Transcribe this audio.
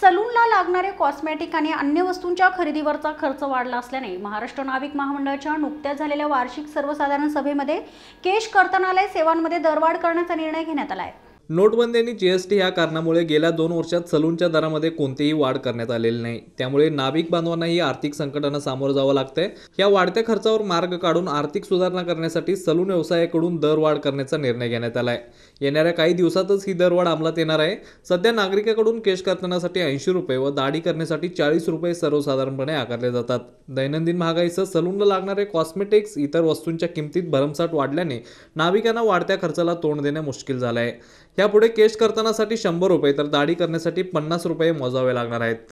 सलूनला लागणारे कॉस्मेटिक आणि अन्य वस्तूंच्या खरेदीवरचा खर्च वाढला असल्याने महाराष्ट्र नाविक महामंडळाच्या नुकत्याच झालेल्या वार्षिक सर्वसाधारण सभेमध्ये केश कर्तनालय सेवांमध्ये दरवाढ करण्याचा निर्णय घेण्यात आला आहे नोटबंदी आणि जीएसटी या कारणामुळे गेल्या दोन वर्षात सलूनच्या दरामध्ये कोणतीही वाढ करण्यात आलेली नाही त्यामुळे नाभिक बांधवांनाही आर्थिक संकटांना सामोरं जावं लागतंय या वाढत्या खर्चावर मार्ग काढून आर्थिक सुधारणा करण्यासाठी सलून व्यवसायाकडून दरवाढ करण्याचा निर्णय घेण्यात आलाय येणाऱ्या काही दिवसातच ही दरवाढ अंमलात येणार आहे सध्या नागरिकाकडून केश कर्तनासाठी ऐंशी रुपये व दाढी करण्यासाठी चाळीस रुपये सर्वसाधारणपणे आकारले जातात दैनंदिन महागाईसह सलूनला लागणारे कॉस्मेटिक्स इतर वस्तूंच्या किमतीत भरमसाठ वाढल्याने नाविकांना वाढत्या खर्चाला तोंड देणे मुश्किल झालं आहे त्यापुढे केश करतानासाठी शंभर रुपये तर दाढी करण्यासाठी पन्नास रुपये मोजावे लागणार आहेत